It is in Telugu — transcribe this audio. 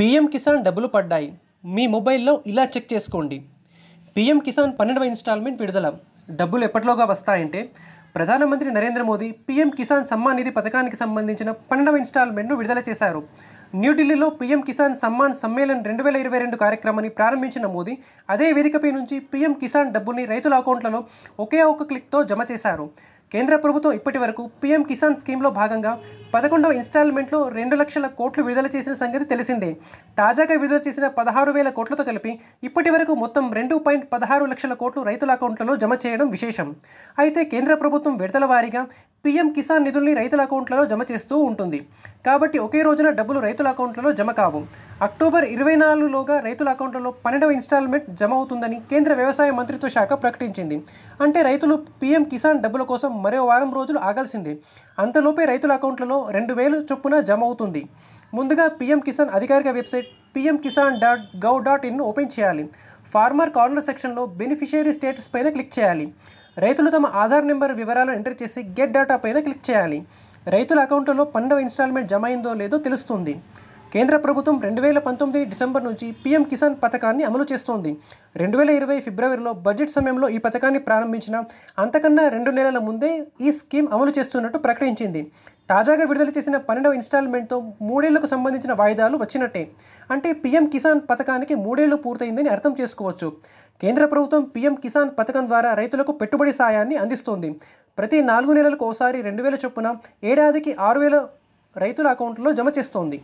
పీఎం కిసాన్ డబ్బులు పడ్డాయి మీ మొబైల్లో ఇలా చెక్ చేసుకోండి పీఎం కిసాన్ పన్నెండవ ఇన్స్టాల్మెంట్ విడుదల డబ్బులు ఎప్పటిలోగా వస్తాయంటే ప్రధానమంత్రి నరేంద్ర మోదీ పీఎం కిసాన్ సమ్మాన్ నిధి పథకానికి సంబంధించిన పన్నెండవ ఇన్స్టాల్మెంట్ను విడుదల చేశారు న్యూఢిల్లీలో పీఎం కిసాన్ సమ్మాన్ సమ్మేళన్ రెండు వేల ఇరవై రెండు కార్యక్రమాన్ని ప్రారంభించిన మోదీ అదే వేదికపై నుంచి పీఎం కిసాన్ డబ్బుని రైతుల అకౌంట్లలో ఒకే ఒక క్లిక్తో జమ చేశారు కేంద్ర ప్రభుత్వం ఇప్పటి వరకు పీఎం కిసాన్ స్కీమ్లో భాగంగా పదకొండవ ఇన్స్టాల్మెంట్లో రెండు లక్షల కోట్లు విడుదల చేసిన సంగతి తెలిసిందే తాజాగా విడుదల చేసిన పదహారు వేల కోట్లతో కలిపి ఇప్పటి వరకు మొత్తం రెండు పాయింట్ పదహారు లక్షల కోట్లు రైతుల అకౌంట్లలో జమ చేయడం విశేషం అయితే కేంద్ర ప్రభుత్వం విడతల వారీగా పీఎం కిసాన్ నిధుల్ని రైతుల అకౌంట్లలో జమ చేస్తూ ఉంటుంది కాబట్టి ఒకే రోజున డబ్బులు రైతుల అకౌంట్లలో జమ కావు అక్టోబర్ ఇరవై నాలుగులోగా రైతుల అకౌంట్లలో పన్నెండవ ఇన్స్టాల్మెంట్ జమ అవుతుందని కేంద్ర వ్యవసాయ మంత్రిత్వ శాఖ ప్రకటించింది అంటే రైతులు పీఎం కిసాన్ డబ్బుల కోసం మరో వారం రోజులు ఆగాల్సిందే అంతలోపే రైతుల అకౌంట్లలో రెండు వేలు చొప్పున జమ అవుతుంది ముందుగా పీఎం కిసాన్ అధికారిక website PM Kisan dot gov dot ఇన్ను ఓపెన్ చేయాలి ఫార్మర్ కార్నర్ సెక్షన్లో బెనిఫిషియరీ స్టేటస్ పైన క్లిక్ చేయాలి రైతులు తమ ఆధార్ నెంబర్ వివరాలు ఎంటర్ చేసి గెట్ డేటా పైన క్లిక్ చేయాలి రైతుల అకౌంట్లో పన్నెండవ ఇన్స్టాల్మెంట్ జమ అయిందో లేదో తెలుస్తుంది కేంద్ర ప్రభుత్వం రెండు వేల పంతొమ్మిది డిసెంబర్ నుంచి పీఎం కిసాన్ పథకాన్ని అమలు చేస్తోంది రెండు వేల ఇరవై ఫిబ్రవరిలో బడ్జెట్ సమయంలో ఈ పథకాన్ని ప్రారంభించిన అంతకన్నా రెండు నెలల ముందే ఈ స్కీమ్ అమలు చేస్తున్నట్టు ప్రకటించింది తాజాగా విడుదల చేసిన పన్నెండవ ఇన్స్టాల్మెంట్తో మూడేళ్లకు సంబంధించిన వాయిదాలు వచ్చినట్టే అంటే పీఎం కిసాన్ పథకానికి మూడేళ్లు పూర్తయిందని అర్థం చేసుకోవచ్చు కేంద్ర ప్రభుత్వం పీఎం కిసాన్ పథకం ద్వారా రైతులకు పెట్టుబడి సాయాన్ని అందిస్తోంది ప్రతి నాలుగు నెలలకు ఒకసారి రెండు వేల చొప్పున ఏడాదికి ఆరు వేల రైతుల అకౌంట్లో జమ చేస్తోంది